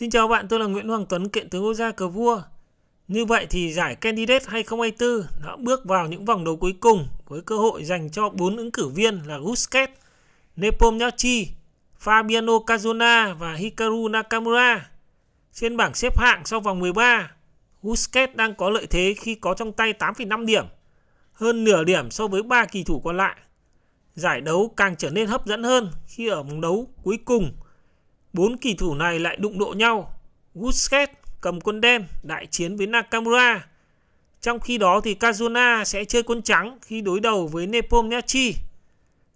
Xin chào bạn, tôi là Nguyễn Hoàng Tuấn, kiện tướng quốc gia cờ vua. Như vậy thì giải Candidate 2024 đã bước vào những vòng đấu cuối cùng với cơ hội dành cho bốn ứng cử viên là Busquets, Nepomniachtchi, Fabiano Cazorla và Hikaru Nakamura. Trên bảng xếp hạng sau vòng 13, Busquets đang có lợi thế khi có trong tay 8,5 điểm, hơn nửa điểm so với ba kỳ thủ còn lại. Giải đấu càng trở nên hấp dẫn hơn khi ở vòng đấu cuối cùng – Bốn kỳ thủ này lại đụng độ nhau. Busquets cầm quân đen đại chiến với Nakamura. Trong khi đó thì Kazuna sẽ chơi quân trắng khi đối đầu với Nepomniachtchi.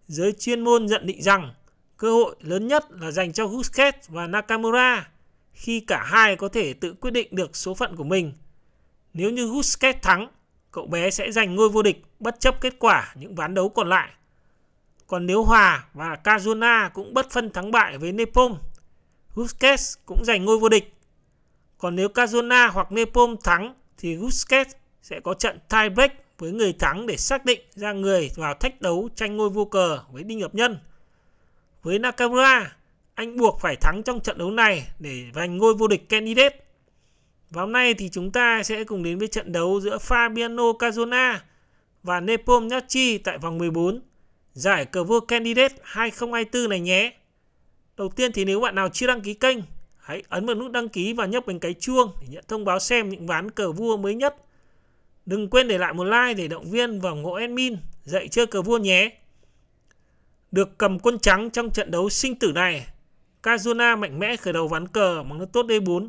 Giới chuyên môn nhận định rằng cơ hội lớn nhất là dành cho Busquets và Nakamura khi cả hai có thể tự quyết định được số phận của mình. Nếu như Busquets thắng, cậu bé sẽ giành ngôi vô địch bất chấp kết quả những ván đấu còn lại. Còn nếu hòa và Kazuna cũng bất phân thắng bại với Nepom Busquets cũng giành ngôi vô địch. Còn nếu Cazorla hoặc Nepom thắng thì Busquets sẽ có trận tie break với người thắng để xác định ra người vào thách đấu tranh ngôi vô cờ với Đinh Ngọc Nhân. Với Nakamura, anh buộc phải thắng trong trận đấu này để giành ngôi vô địch candidate. Và hôm nay thì chúng ta sẽ cùng đến với trận đấu giữa Fabiano Cazorla và Nepom Nyachi tại vòng 14 giải cờ vua candidate 2024 này nhé. Đầu tiên thì nếu bạn nào chưa đăng ký kênh, hãy ấn vào nút đăng ký và nhấp bên cái chuông để nhận thông báo xem những ván cờ vua mới nhất. Đừng quên để lại một like để động viên và ủng hộ admin dạy chơi cờ vua nhé. Được cầm quân trắng trong trận đấu sinh tử này, Kazuna mạnh mẽ khởi đầu ván cờ bằng nước tốt D4,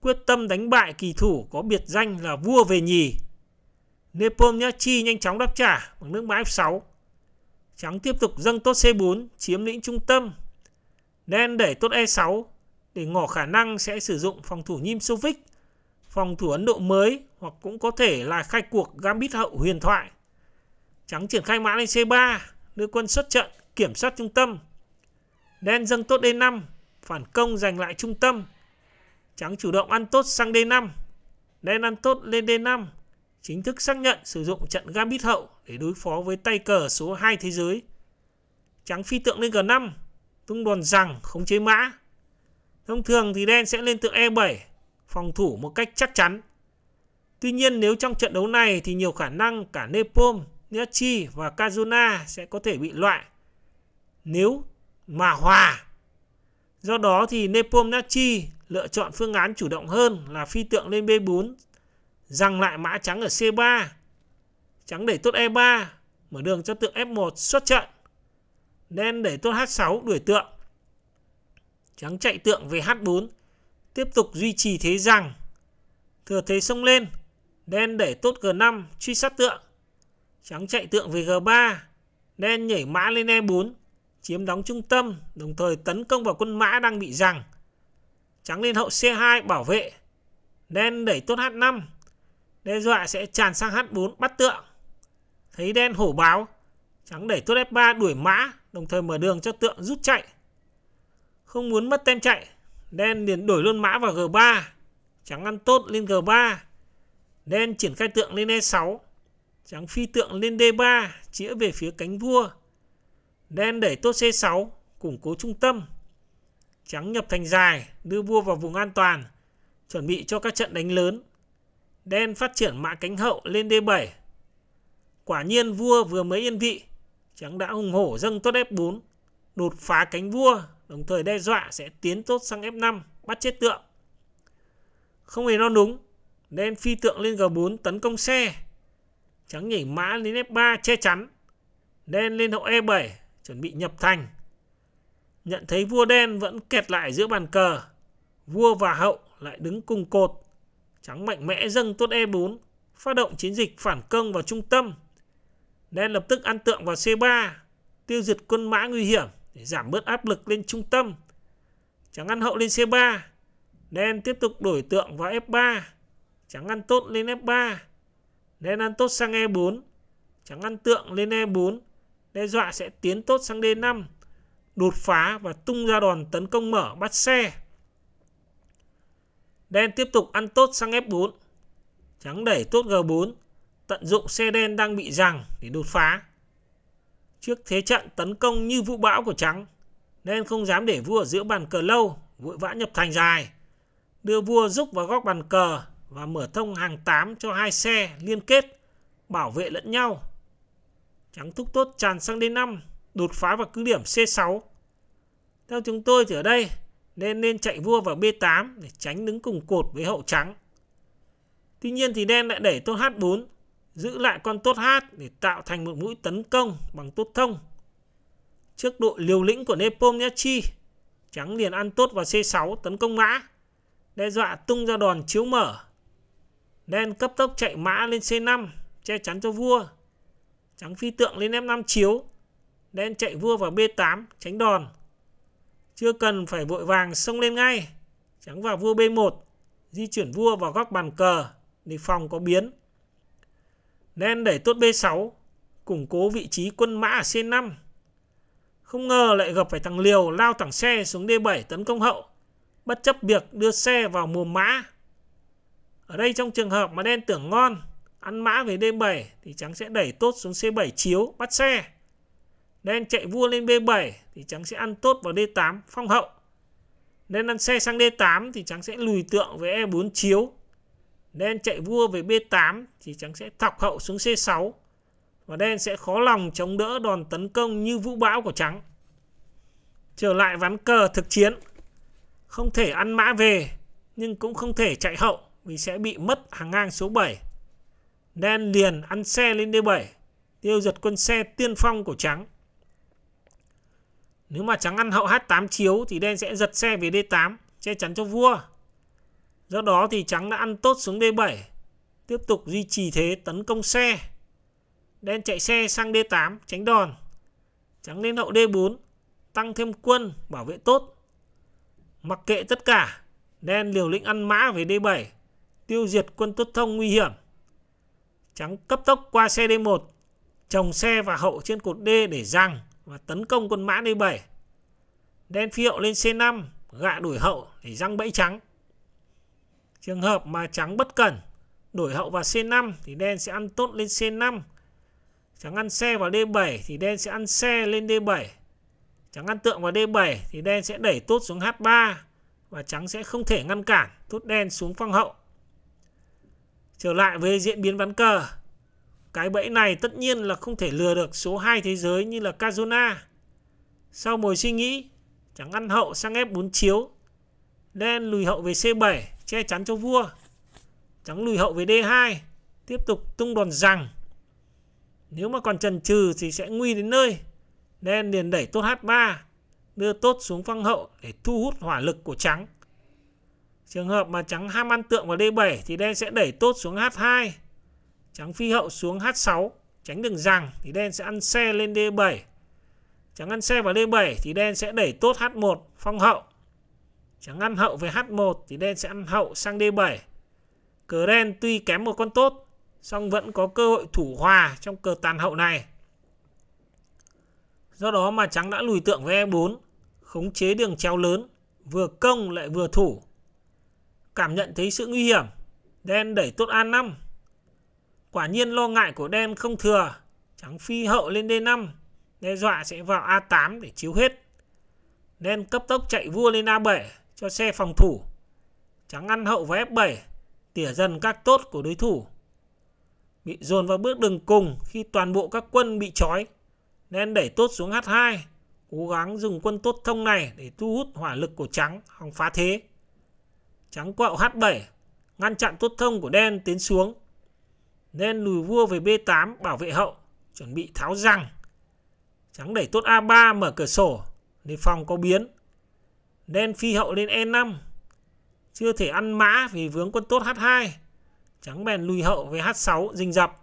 quyết tâm đánh bại kỳ thủ có biệt danh là vua về nhì. nepom Nepomniachtchi nhanh chóng đáp trả bằng nước mã F6. Trắng tiếp tục dâng tốt C4, chiếm lĩnh trung tâm nên đẩy tốt E6 để ngỏ khả năng sẽ sử dụng phòng thủ Nhim Sovic, phòng thủ Ấn Độ mới hoặc cũng có thể là khai cuộc Gambit hậu huyền thoại. Trắng triển khai mã lên C3, đưa quân xuất trận, kiểm soát trung tâm. Đen dâng tốt D5, phản công giành lại trung tâm. Trắng chủ động ăn tốt sang D5. Đen ăn tốt lên D5, chính thức xác nhận sử dụng trận Gambit hậu để đối phó với tay cờ số 2 thế giới. Trắng phi tượng lên G5, tung đòn rằng khống chế mã. Thông thường thì đen sẽ lên tượng E7 phòng thủ một cách chắc chắn. Tuy nhiên nếu trong trận đấu này thì nhiều khả năng cả Nepom, Niachi và Kazuna sẽ có thể bị loại nếu mà hòa. Do đó thì Nepom Nachi lựa chọn phương án chủ động hơn là phi tượng lên B4, rằng lại mã trắng ở C3, trắng đẩy tốt E3, mở đường cho tượng F1 xuất trận. Đen để tốt H6 đuổi tượng. Trắng chạy tượng về H4. Tiếp tục duy trì thế rằng. Thừa thế xông lên. Đen để tốt G5 truy sát tượng. Trắng chạy tượng về G3. Đen nhảy mã lên E4. Chiếm đóng trung tâm. Đồng thời tấn công vào quân mã đang bị rằng. Trắng lên hậu C2 bảo vệ. Đen đẩy tốt H5. Đe dọa sẽ tràn sang H4 bắt tượng. Thấy đen hổ báo. Trắng đẩy tốt F3 đuổi mã đồng thời mở đường cho tượng rút chạy. Không muốn mất tem chạy, đen liền đổi luôn mã vào G3, trắng ăn tốt lên G3. Đen triển khai tượng lên E6, trắng phi tượng lên D3, chĩa về phía cánh vua. Đen đẩy tốt C6, củng cố trung tâm. Trắng nhập thành dài, đưa vua vào vùng an toàn, chuẩn bị cho các trận đánh lớn. Đen phát triển mã cánh hậu lên D7. Quả nhiên vua vừa mới yên vị, Trắng đã hùng hổ dâng tốt F4, đột phá cánh vua, đồng thời đe dọa sẽ tiến tốt sang F5, bắt chết tượng. Không hề non đúng, đen phi tượng lên G4 tấn công xe. Trắng nhảy mã lên F3 che chắn. Đen lên hậu E7, chuẩn bị nhập thành. Nhận thấy vua đen vẫn kẹt lại giữa bàn cờ. Vua và hậu lại đứng cùng cột. Trắng mạnh mẽ dâng tốt E4, phát động chiến dịch phản công vào trung tâm nên lập tức ăn tượng vào C3, tiêu diệt quân mã nguy hiểm để giảm bớt áp lực lên trung tâm. Trắng ăn hậu lên C3, nên tiếp tục đổi tượng vào F3, trắng ăn tốt lên F3, nên ăn tốt sang E4, trắng ăn tượng lên E4, đe dọa sẽ tiến tốt sang D5, đột phá và tung ra đòn tấn công mở bắt xe. Đen tiếp tục ăn tốt sang F4, trắng đẩy tốt G4, tận dụng xe đen đang bị giằng để đột phá. Trước thế trận tấn công như vũ bão của Trắng, nên không dám để vua ở giữa bàn cờ lâu, vội vã nhập thành dài. Đưa vua rúc vào góc bàn cờ và mở thông hàng 8 cho hai xe liên kết, bảo vệ lẫn nhau. Trắng thúc tốt tràn sang đến 5 đột phá vào cứ điểm C6. Theo chúng tôi thì ở đây, nên nên chạy vua vào B8 để tránh đứng cùng cột với hậu trắng. Tuy nhiên thì đen lại đẩy tốt H4 giữ lại con tốt hát để tạo thành một mũi tấn công bằng tốt thông. Trước đội liều lĩnh của Nepomniachtchi, Trắng liền ăn tốt vào C6 tấn công mã, đe dọa tung ra đòn chiếu mở. Đen cấp tốc chạy mã lên C5, che chắn cho vua. Trắng phi tượng lên F5 chiếu, đen chạy vua vào B8 tránh đòn. Chưa cần phải vội vàng xông lên ngay, trắng vào vua B1, di chuyển vua vào góc bàn cờ để phòng có biến. Nên đẩy tốt B6, củng cố vị trí quân mã ở C5. Không ngờ lại gặp phải thằng Liều lao thẳng xe xuống D7 tấn công hậu, bất chấp việc đưa xe vào mùa mã. Ở đây trong trường hợp mà đen tưởng ngon, ăn mã về D7 thì trắng sẽ đẩy tốt xuống C7 chiếu, bắt xe. Đen chạy vua lên B7 thì trắng sẽ ăn tốt vào D8, phong hậu. Nên ăn xe sang D8 thì trắng sẽ lùi tượng với E4 chiếu, Đen chạy vua về B8 thì trắng sẽ thọc hậu xuống C6 và đen sẽ khó lòng chống đỡ đòn tấn công như vũ bão của trắng. Trở lại ván cờ thực chiến, không thể ăn mã về nhưng cũng không thể chạy hậu vì sẽ bị mất hàng ngang số 7. Đen liền ăn xe lên D7, tiêu giật quân xe tiên phong của trắng. Nếu mà trắng ăn hậu H8 chiếu thì đen sẽ giật xe về D8, che chắn cho vua do đó thì trắng đã ăn tốt xuống D7 tiếp tục duy trì thế tấn công xe đen chạy xe sang D8 tránh đòn trắng lên hậu D4 tăng thêm quân bảo vệ tốt mặc kệ tất cả đen liều lĩnh ăn mã về D7 tiêu diệt quân tốt thông nguy hiểm trắng cấp tốc qua xe D1 trồng xe và hậu trên cột D để giằng và tấn công quân mã D7 đen phi hậu lên C5 gạ đuổi hậu để răng bẫy trắng Trường hợp mà trắng bất cẩn đổi hậu vào C5 thì đen sẽ ăn tốt lên C5. Trắng ăn xe vào D7 thì đen sẽ ăn xe lên D7. Trắng ăn tượng vào D7 thì đen sẽ đẩy tốt xuống H3 và trắng sẽ không thể ngăn cản tốt đen xuống phong hậu. Trở lại với diễn biến ván cờ. Cái bẫy này tất nhiên là không thể lừa được số 2 thế giới như là Kazuna. Sau mồi suy nghĩ, trắng ăn hậu sang F4 chiếu. Đen lùi hậu về C7 che chắn cho vua trắng lùi hậu về D2 tiếp tục tung đòn rằng nếu mà còn trần trừ thì sẽ nguy đến nơi đen liền đẩy tốt H3 đưa tốt xuống phăng hậu để thu hút hỏa lực của trắng trường hợp mà trắng ham ăn tượng vào D7 thì đen sẽ đẩy tốt xuống H2 trắng phi hậu xuống H6 tránh đường rằng thì đen sẽ ăn xe lên D7 trắng ăn xe vào D7 thì đen sẽ đẩy tốt H1 phong hậu chẳng ăn hậu về H1 thì đen sẽ ăn hậu sang D7. Cờ đen tuy kém một con tốt, song vẫn có cơ hội thủ hòa trong cờ tàn hậu này. Do đó mà trắng đã lùi tượng với E4, khống chế đường treo lớn, vừa công lại vừa thủ. Cảm nhận thấy sự nguy hiểm, đen đẩy tốt A5. Quả nhiên lo ngại của đen không thừa, trắng phi hậu lên D5, đe dọa sẽ vào A8 để chiếu hết. Đen cấp tốc chạy vua lên A7, cho xe phòng thủ, trắng ăn hậu và F7, tỉa dần các tốt của đối thủ. Bị dồn vào bước đường cùng khi toàn bộ các quân bị trói, nên đẩy tốt xuống H2, cố gắng dùng quân tốt thông này để thu hút hỏa lực của trắng hòng phá thế. Trắng quẹo H7, ngăn chặn tốt thông của đen tiến xuống. nên lùi vua về B8 bảo vệ hậu, chuẩn bị tháo răng. Trắng đẩy tốt A3 mở cửa sổ, để phòng có biến. Đen phi hậu lên E5. Chưa thể ăn mã vì vướng quân tốt H2. Trắng bèn lùi hậu về H6 rình dập,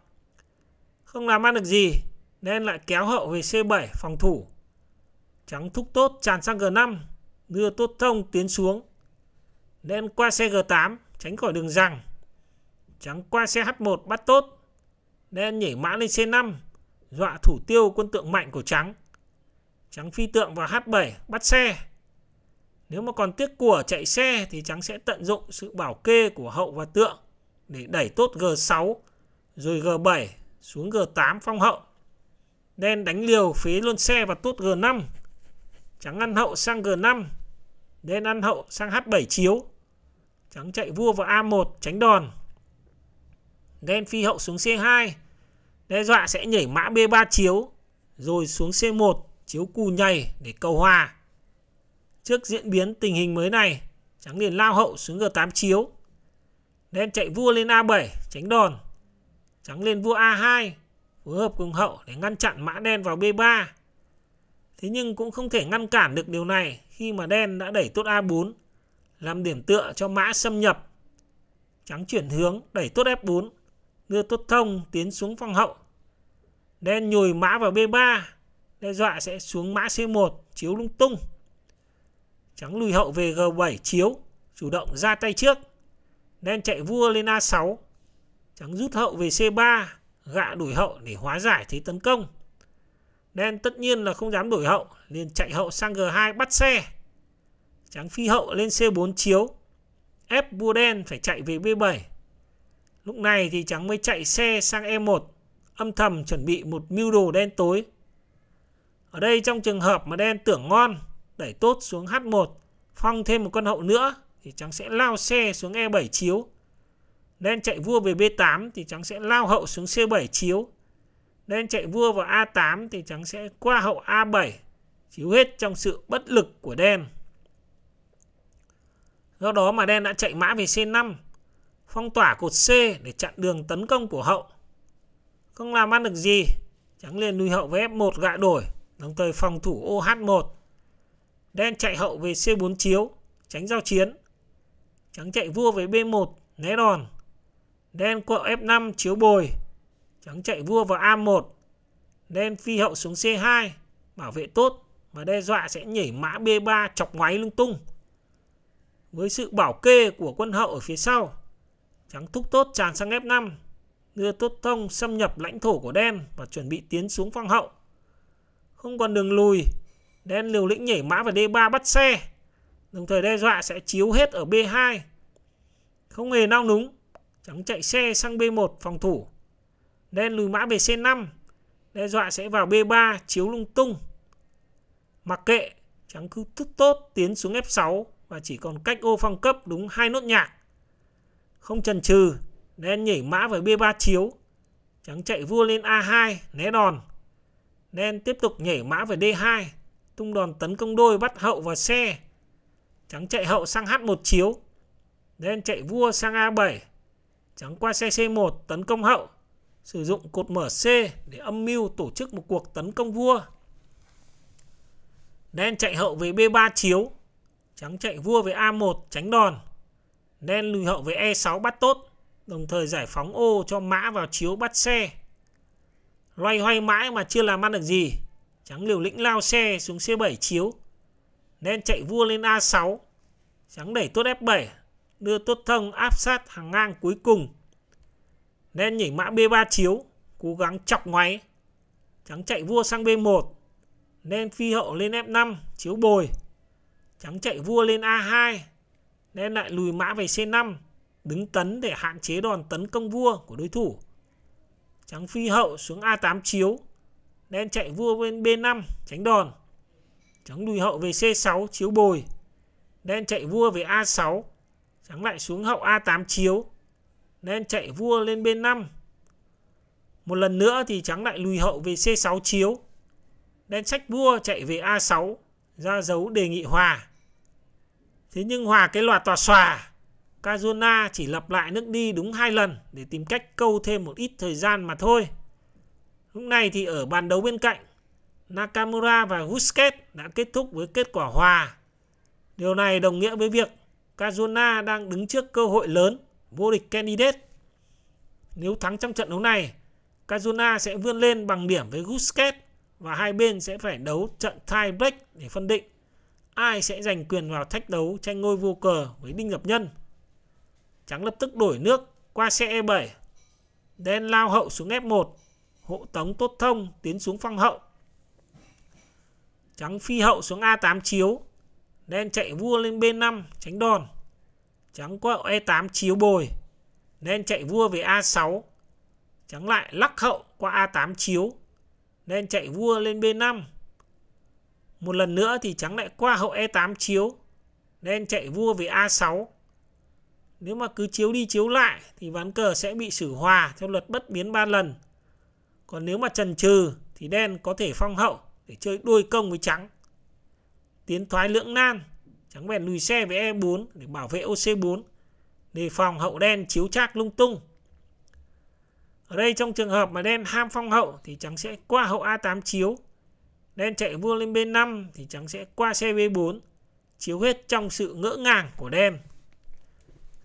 Không làm ăn được gì. Đen lại kéo hậu về C7 phòng thủ. Trắng thúc tốt tràn sang G5. Đưa tốt thông tiến xuống. Đen qua xe G8 tránh khỏi đường rằng. Trắng qua xe H1 bắt tốt. Đen nhảy mã lên C5. Dọa thủ tiêu quân tượng mạnh của trắng. Trắng phi tượng vào H7 bắt xe. Nếu mà còn tiếc của chạy xe thì trắng sẽ tận dụng sự bảo kê của hậu và tượng để đẩy tốt G6 rồi G7 xuống G8 phong hậu. Đen đánh liều phế luôn xe và tốt G5. Trắng ăn hậu sang G5. Đen ăn hậu sang H7 chiếu. Trắng chạy vua vào A1 tránh đòn. Đen phi hậu xuống C2. Đe dọa sẽ nhảy mã B3 chiếu. Rồi xuống C1 chiếu cù nhảy để cầu hòa. Trước diễn biến tình hình mới này, trắng liền lao hậu xuống G8 chiếu. Đen chạy vua lên A7, tránh đòn. Trắng lên vua A2, phối hợp cùng hậu để ngăn chặn mã đen vào B3. Thế nhưng cũng không thể ngăn cản được điều này khi mà đen đã đẩy tốt A4, làm điểm tựa cho mã xâm nhập. Trắng chuyển hướng đẩy tốt F4, đưa tốt thông tiến xuống phong hậu. Đen nhồi mã vào B3, đe dọa sẽ xuống mã C1 chiếu lung tung. Trắng lùi hậu về G7 chiếu, chủ động ra tay trước. Đen chạy vua lên A6. Trắng rút hậu về C3, gạ đổi hậu để hóa giải thế tấn công. Đen tất nhiên là không dám đổi hậu, liền chạy hậu sang G2 bắt xe. Trắng phi hậu lên C4 chiếu, ép vua đen phải chạy về B7. Lúc này thì trắng mới chạy xe sang E1, âm thầm chuẩn bị một mưu đồ đen tối. Ở đây trong trường hợp mà đen tưởng ngon đẩy tốt xuống H1 phong thêm một con hậu nữa thì trắng sẽ lao xe xuống E7 chiếu đen chạy vua về B8 thì trắng sẽ lao hậu xuống C7 chiếu đen chạy vua vào A8 thì trắng sẽ qua hậu A7 chiếu hết trong sự bất lực của đen do đó mà đen đã chạy mã về C5 phong tỏa cột C để chặn đường tấn công của hậu không làm ăn được gì trắng liền lùi hậu với F1 gạ đổi đồng thời phòng thủ OH1 Đen chạy hậu về C4 chiếu, tránh giao chiến. Trắng chạy vua về B1, né đòn. Đen quậu F5 chiếu bồi. Trắng chạy vua vào A1. Đen phi hậu xuống C2, bảo vệ tốt và đe dọa sẽ nhảy mã B3 chọc ngoáy lung tung. Với sự bảo kê của quân hậu ở phía sau, trắng thúc tốt tràn sang F5, đưa tốt thông xâm nhập lãnh thổ của đen và chuẩn bị tiến xuống phong hậu. Không còn đường lùi, Đen liều lĩnh nhảy mã vào D3 bắt xe. Đồng thời đe dọa sẽ chiếu hết ở B2. Không hề nao núng. Trắng chạy xe sang B1 phòng thủ. Đen lùi mã về C5. Đe dọa sẽ vào B3 chiếu lung tung. Mặc kệ. Trắng cứ thức tốt tiến xuống F6 và chỉ còn cách ô phong cấp đúng hai nốt nhạc. Không chần chừ. Đen nhảy mã về B3 chiếu. Trắng chạy vua lên A2 né đòn. Đen tiếp tục nhảy mã về D2 tung đòn tấn công đôi bắt hậu và xe trắng chạy hậu sang h1 chiếu đen chạy vua sang a7 trắng qua xe c1 tấn công hậu sử dụng cột mở c để âm mưu tổ chức một cuộc tấn công vua đen chạy hậu về b3 chiếu trắng chạy vua về a1 tránh đòn đen lùi hậu về e6 bắt tốt đồng thời giải phóng ô cho mã vào chiếu bắt xe loay hoay mãi mà chưa làm ăn được gì Trắng liều lĩnh lao xe xuống C7 chiếu. nên chạy vua lên A6. Trắng đẩy tốt F7, đưa tốt thông áp sát hàng ngang cuối cùng. nên nhảy mã B3 chiếu, cố gắng chọc ngoáy. Trắng chạy vua sang B1. nên phi hậu lên F5, chiếu bồi. Trắng chạy vua lên A2. nên lại lùi mã về C5, đứng tấn để hạn chế đòn tấn công vua của đối thủ. Trắng phi hậu xuống A8 chiếu, đen chạy vua bên B5 tránh đòn trắng lùi hậu về C6 chiếu bồi đen chạy vua về A6 trắng lại xuống hậu A8 chiếu đen chạy vua lên B5 một lần nữa thì trắng lại lùi hậu về C6 chiếu đen sách vua chạy về A6 ra dấu đề nghị hòa thế nhưng hòa cái loạt tòa xòa Kazuna chỉ lặp lại nước đi đúng hai lần để tìm cách câu thêm một ít thời gian mà thôi. Lúc này thì ở bàn đấu bên cạnh, Nakamura và Busquets đã kết thúc với kết quả hòa. Điều này đồng nghĩa với việc Cazorla đang đứng trước cơ hội lớn vô địch candidate. Nếu thắng trong trận đấu này, Cazorla sẽ vươn lên bằng điểm với Busquets và hai bên sẽ phải đấu trận tie break để phân định ai sẽ giành quyền vào thách đấu tranh ngôi vô cờ với Đinh Lập Nhân. Trắng lập tức đổi nước qua xe E7. Đen lao hậu xuống F1 hộ tống tốt thông tiến xuống phong hậu. Trắng phi hậu xuống A8 chiếu, đen chạy vua lên B5 tránh đòn. Trắng qua E8 chiếu bồi, đen chạy vua về A6. Trắng lại lắc hậu qua A8 chiếu, đen chạy vua lên B5. Một lần nữa thì trắng lại qua hậu E8 chiếu, đen chạy vua về A6 nếu mà cứ chiếu đi chiếu lại thì ván cờ sẽ bị xử hòa theo luật bất biến 3 lần còn nếu mà trần trừ thì đen có thể phong hậu để chơi đôi công với trắng. Tiến thoái lưỡng nan, trắng bèn lùi xe với E4 để bảo vệ OC4, đề phòng hậu đen chiếu trác lung tung. Ở đây trong trường hợp mà đen ham phong hậu thì trắng sẽ qua hậu A8 chiếu. Đen chạy vua lên B5 thì trắng sẽ qua xe B4, chiếu hết trong sự ngỡ ngàng của đen.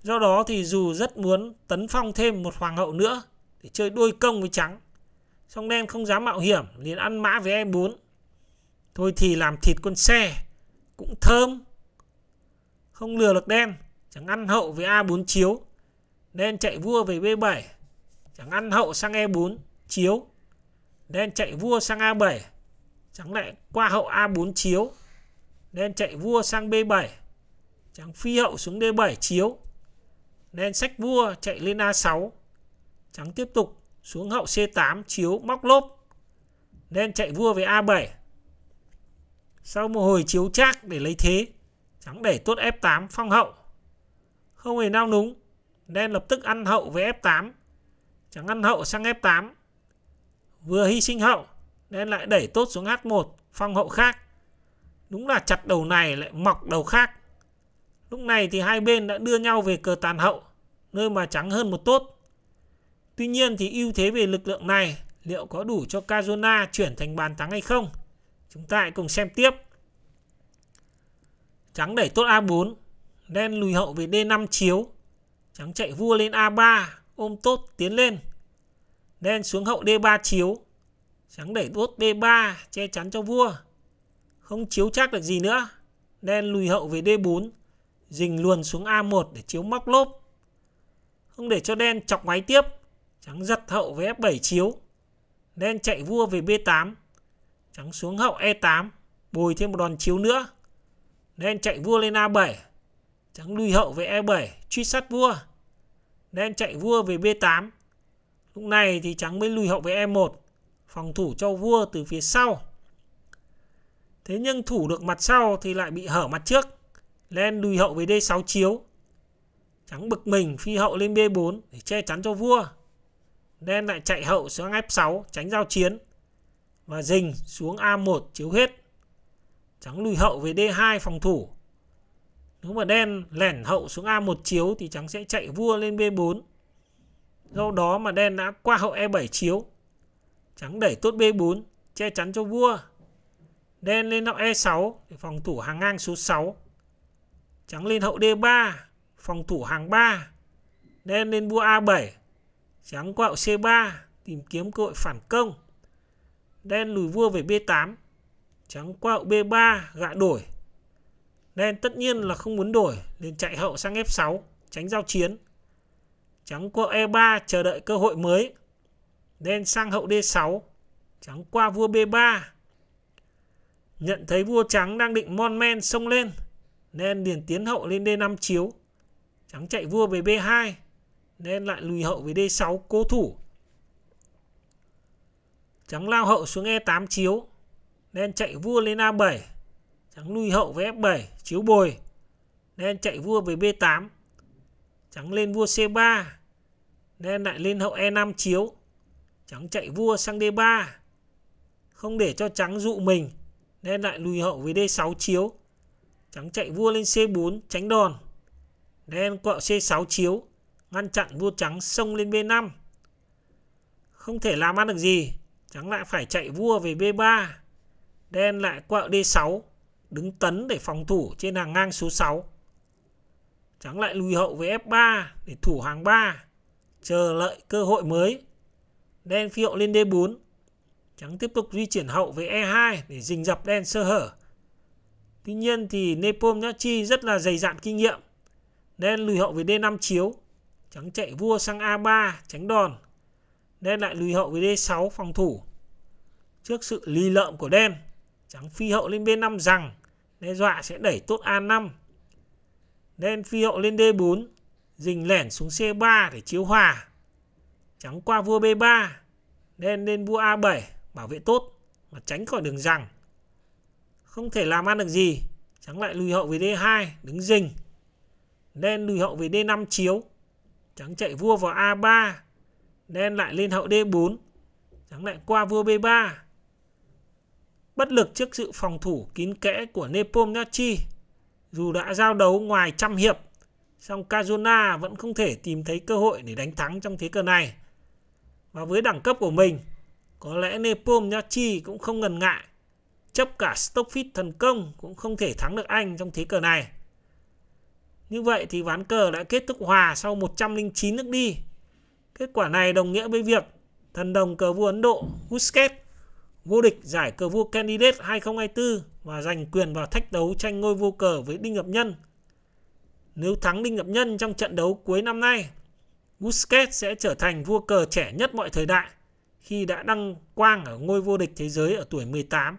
Do đó thì dù rất muốn tấn phong thêm một hoàng hậu nữa để chơi đôi công với trắng xong đen không dám mạo hiểm liền ăn mã với E4 Thôi thì làm thịt con xe Cũng thơm Không lừa được đen Chẳng ăn hậu với A4 chiếu Đen chạy vua về B7 Chẳng ăn hậu sang E4 chiếu Đen chạy vua sang A7 Chẳng lại qua hậu A4 chiếu Đen chạy vua sang B7 chẳng phi hậu xuống D7 chiếu Đen sách vua chạy lên A6 Trắng tiếp tục xuống hậu C8 chiếu móc lốp nên chạy vua về A7 sau một hồi chiếu trác để lấy thế trắng đẩy tốt F8 phong hậu không hề nao núng nên lập tức ăn hậu về F8 trắng ăn hậu sang F8 vừa hy sinh hậu nên lại đẩy tốt xuống H1 phong hậu khác đúng là chặt đầu này lại mọc đầu khác lúc này thì hai bên đã đưa nhau về cờ tàn hậu nơi mà trắng hơn một tốt Tuy nhiên thì ưu thế về lực lượng này liệu có đủ cho Cazona chuyển thành bàn thắng hay không? Chúng ta hãy cùng xem tiếp. Trắng đẩy tốt A4, đen lùi hậu về D5 chiếu. Trắng chạy vua lên A3, ôm tốt tiến lên. Đen xuống hậu D3 chiếu. Trắng đẩy tốt D3, che chắn cho vua. Không chiếu chắc được gì nữa. Đen lùi hậu về D4, dình luồn xuống A1 để chiếu móc lốp. Không để cho đen chọc máy tiếp. Trắng giật hậu với F7 chiếu. Đen chạy vua về B8. Trắng xuống hậu E8. Bồi thêm một đòn chiếu nữa. Đen chạy vua lên A7. Trắng lui hậu về E7. Truy sát vua. Đen chạy vua về B8. Lúc này thì trắng mới lùi hậu về E1. Phòng thủ cho vua từ phía sau. Thế nhưng thủ được mặt sau thì lại bị hở mặt trước. Len lùi hậu về D6 chiếu. Trắng bực mình phi hậu lên B4 để che chắn cho vua. Đen lại chạy hậu xuống F6 tránh giao chiến. Và dình xuống A1 chiếu hết. Trắng lùi hậu về D2 phòng thủ. Nếu mà đen lẻn hậu xuống A1 chiếu thì trắng sẽ chạy vua lên B4. Do đó mà đen đã qua hậu E7 chiếu. Trắng đẩy tốt B4 che chắn cho vua. Đen lên hậu E6 để phòng thủ hàng ngang số 6. Trắng lên hậu D3 phòng thủ hàng 3. Đen lên vua A7 Trắng quạo C3 tìm kiếm cơ hội phản công. Đen lùi vua về B8. Trắng quạo B3 gạ đổi. Đen tất nhiên là không muốn đổi nên chạy hậu sang F6 tránh giao chiến. Trắng quạo E3 chờ đợi cơ hội mới. Đen sang hậu D6. Trắng qua vua B3. Nhận thấy vua trắng đang định mon men xông lên. Đen liền tiến hậu lên D5 chiếu. Trắng chạy vua về B2 nên lại lùi hậu với D6 cố thủ. Trắng lao hậu xuống E8 chiếu, nên chạy vua lên A7. Trắng lùi hậu với F7 chiếu bồi, nên chạy vua về B8. Trắng lên vua C3, nên lại lên hậu E5 chiếu. Trắng chạy vua sang D3, không để cho trắng dụ mình, nên lại lùi hậu với D6 chiếu. Trắng chạy vua lên C4 tránh đòn. Đen quẹo C6 chiếu ngăn chặn vua trắng xông lên B5. Không thể làm ăn được gì, trắng lại phải chạy vua về B3. Đen lại quẹo D6, đứng tấn để phòng thủ trên hàng ngang số 6. Trắng lại lùi hậu về F3 để thủ hàng 3, chờ lợi cơ hội mới. Đen phi hậu lên D4. Trắng tiếp tục di chuyển hậu về E2 để rình dập đen sơ hở. Tuy nhiên thì Nepomniachtchi rất là dày dạn kinh nghiệm. Đen lùi hậu về D5 chiếu Trắng chạy vua sang A3 tránh đòn. Đen lại lùi hậu với D6 phòng thủ. Trước sự lì lợm của đen, trắng phi hậu lên B5 rằng đe dọa sẽ đẩy tốt A5. Đen phi hậu lên D4, dình lẻn xuống C3 để chiếu hòa. Trắng qua vua B3, đen lên vua A7 bảo vệ tốt mà tránh khỏi đường rằng. Không thể làm ăn được gì, trắng lại lùi hậu về D2 đứng dình. Đen lùi hậu về D5 chiếu Trắng chạy vua vào A3. Đen lại lên hậu D4. Trắng lại qua vua B3. Bất lực trước sự phòng thủ kín kẽ của Nepomniachtchi. Dù đã giao đấu ngoài trăm hiệp, song Kazuna vẫn không thể tìm thấy cơ hội để đánh thắng trong thế cờ này. Và với đẳng cấp của mình, có lẽ Nepomniachtchi cũng không ngần ngại. Chấp cả stockfish thần công cũng không thể thắng được anh trong thế cờ này. Như vậy thì ván cờ đã kết thúc hòa sau 109 nước đi. Kết quả này đồng nghĩa với việc thần đồng cờ vua Ấn Độ Busquets vô địch giải cờ vua Candidate 2024 và giành quyền vào thách đấu tranh ngôi vô cờ với Đinh Ngọc Nhân. Nếu thắng Đinh Ngọc Nhân trong trận đấu cuối năm nay, Busquets sẽ trở thành vua cờ trẻ nhất mọi thời đại khi đã đăng quang ở ngôi vô địch thế giới ở tuổi 18.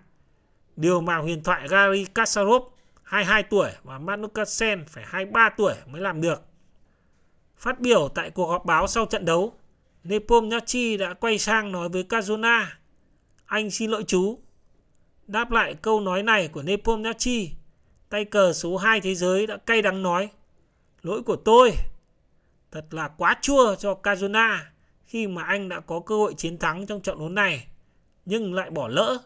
Điều mà huyền thoại Gary Kasparov 22 tuổi và Magnussen phải 23 tuổi mới làm được. Phát biểu tại cuộc họp báo sau trận đấu, Nepomniachtchi đã quay sang nói với Kazuna, anh xin lỗi chú. Đáp lại câu nói này của Nepomniachtchi, tay cờ số 2 thế giới đã cay đắng nói, lỗi của tôi. Thật là quá chua cho Kazuna khi mà anh đã có cơ hội chiến thắng trong trận đấu này, nhưng lại bỏ lỡ.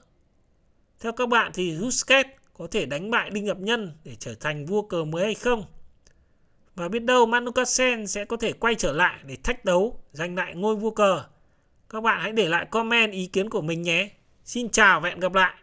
Theo các bạn thì Husquets có thể đánh bại Đinh ngập Nhân để trở thành vua cờ mới hay không? Và biết đâu Manukasen sẽ có thể quay trở lại để thách đấu, giành lại ngôi vua cờ. Các bạn hãy để lại comment ý kiến của mình nhé. Xin chào và hẹn gặp lại.